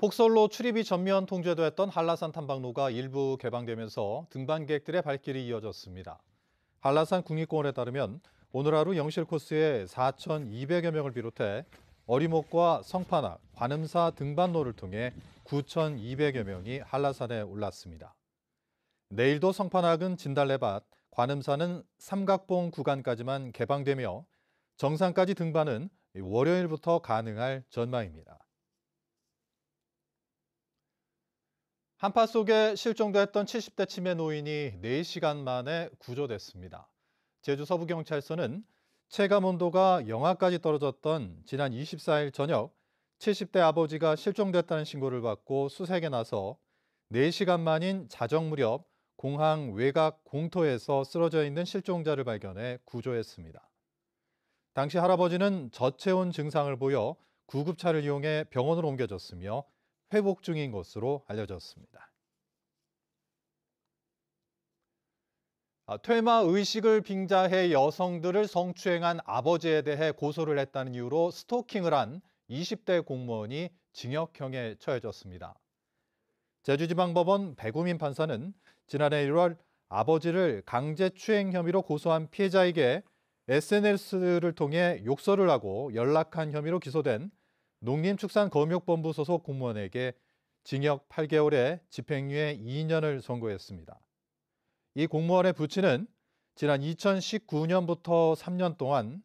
폭설로 출입이 전면 통제됐던 한라산 탐방로가 일부 개방되면서 등반객들의 발길이 이어졌습니다. 한라산 국립공원에 따르면 오늘 하루 영실 코스에 4,200여 명을 비롯해 어리목과 성판악, 관음사 등반로를 통해 9,200여 명이 한라산에 올랐습니다. 내일도 성판악은 진달래밭, 관음사는 삼각봉 구간까지만 개방되며 정상까지 등반은 월요일부터 가능할 전망입니다. 한파 속에 실종됐던 70대 치매 노인이 4시간 만에 구조됐습니다. 제주 서부경찰서는 체감 온도가 영하까지 떨어졌던 지난 24일 저녁 70대 아버지가 실종됐다는 신고를 받고 수색에 나서 4시간 만인 자정 무렵 공항 외곽 공터에서 쓰러져 있는 실종자를 발견해 구조했습니다. 당시 할아버지는 저체온 증상을 보여 구급차를 이용해 병원으로 옮겨졌으며 회복 중인 것으로 알려졌습니다. 아, 퇴마 의식을 빙자해 여성들을 성추행한 아버지에 대해 고소를 했다는 이유로 스토킹을 한 20대 공무원이 징역형에 처해졌습니다. 제주지방법원 배구민 판사는 지난해 1월 아버지를 강제추행 혐의로 고소한 피해자에게 SNS를 통해 욕설을 하고 연락한 혐의로 기소된 농림축산검역본부 소속 공무원에게 징역 8개월에 집행유예 2년을 선고했습니다. 이 공무원의 부친은 지난 2019년부터 3년 동안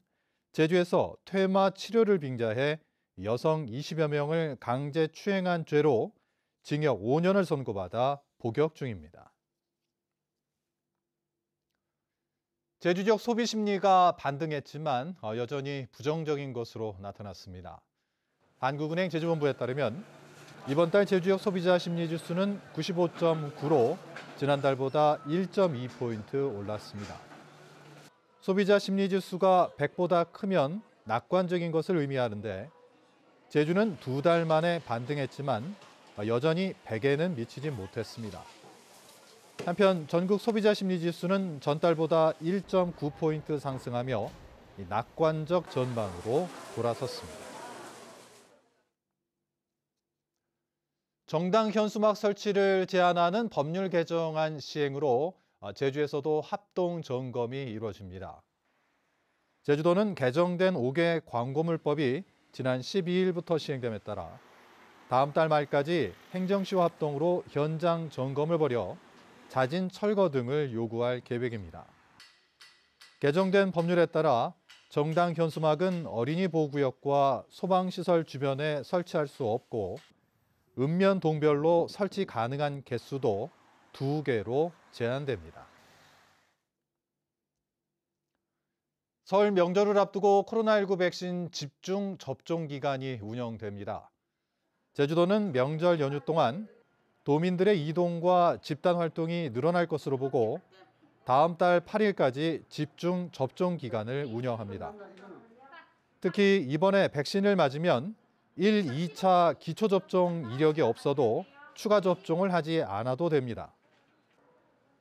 제주에서 퇴마 치료를 빙자해 여성 20여 명을 강제 추행한 죄로 징역 5년을 선고받아 복역 중입니다. 제주 지역 소비 심리가 반등했지만 어, 여전히 부정적인 것으로 나타났습니다. 한국은행 제주본부에 따르면 이번 달 제주역 소비자 심리지수는 95.9로 지난달보다 1.2포인트 올랐습니다. 소비자 심리지수가 100보다 크면 낙관적인 것을 의미하는데 제주는 두 달 만에 반등했지만 여전히 100에는 미치지 못했습니다. 한편 전국 소비자 심리지수는 전달보다 1.9포인트 상승하며 낙관적 전망으로 돌아섰습니다. 정당 현수막 설치를 제한하는 법률 개정안 시행으로 어, 제주에서도 합동 점검이 이루어집니다. 제주도는 개정된 5개 광고물법이 지난 12일부터 시행됨에 따라 다음 달 말까지 행정시와 합동으로 현장 점검을 벌여 자진 철거 등을 요구할 계획입니다. 개정된 법률에 따라 정당 현수막은 어린이 보호구역과 소방시설 주변에 설치할 수 없고 읍면 동별로 설치 가능한 개수도 두 개로 제한됩니다. 설 명절을 앞두고 코로나19 백신 집중 접종 기간이 운영됩니다. 제주도는 명절 연휴 동안 도민들의 이동과 집단 활동이 늘어날 것으로 보고 다음 달 8일까지 집중 접종 기간을 운영합니다. 특히 이번에 백신을 맞으면 1, 2차 기초접종 이력이 없어도 추가 접종을 하지 않아도 됩니다.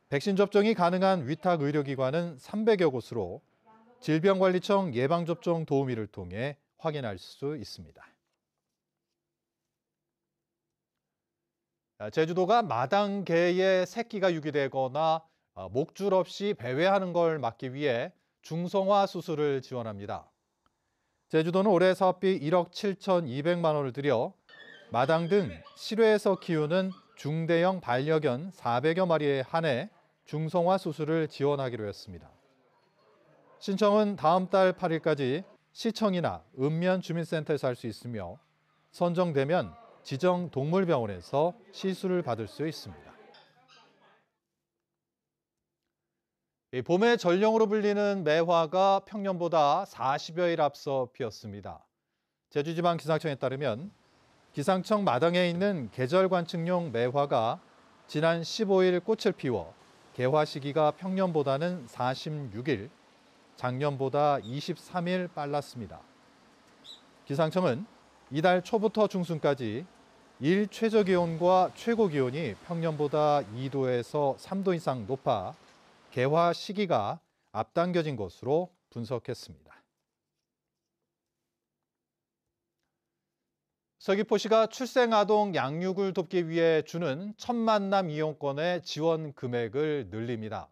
백신 접종이 가능한 위탁 의료기관은 300여 곳으로 질병관리청 예방접종 도우미를 통해 확인할 수 있습니다. 아, 제주도가 마당 개의 새끼가 유기되거나 아, 목줄 없이 배회하는 걸 막기 위해 중성화 수술을 지원합니다. 제주도는 올해 사업비 1억 7,200만 원을 들여 마당 등 실외에서 키우는 중대형 반려견 400여 마리에 한해 중성화 수술을 지원하기로 했습니다. 신청은 다음 달 8일까지 시청이나 읍면 주민센터에서 할 수 있으며 선정되면 지정 동물병원에서 시술을 받을 수 있습니다. 봄의 전령으로 불리는 매화가 평년보다 40여일 앞서 피었습니다. 제주지방 기상청에 따르면 기상청 마당에 있는 계절 관측용 매화가 지난 15일 꽃을 피워 개화 시기가 평년보다는 46일, 작년보다 23일 빨랐습니다. 기상청은 이달 초부터 중순까지 일 최저 기온과 최고 기온이 평년보다 2도에서 3도 이상 높아 개화 시기가 앞당겨진 것으로 분석했습니다. 서귀포시가 출생아동 양육을 돕기 위해 주는 첫 만남 이용권의 지원 금액을 늘립니다.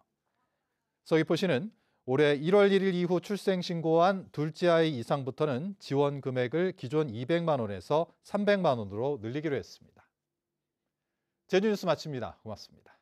서귀포시는 올해 1월 1일 이후 출생 신고한 둘째 아이 이상부터는 지원 금액을 기존 200만 원에서 300만 원으로 늘리기로 했습니다. 제주뉴스 마칩니다. 고맙습니다.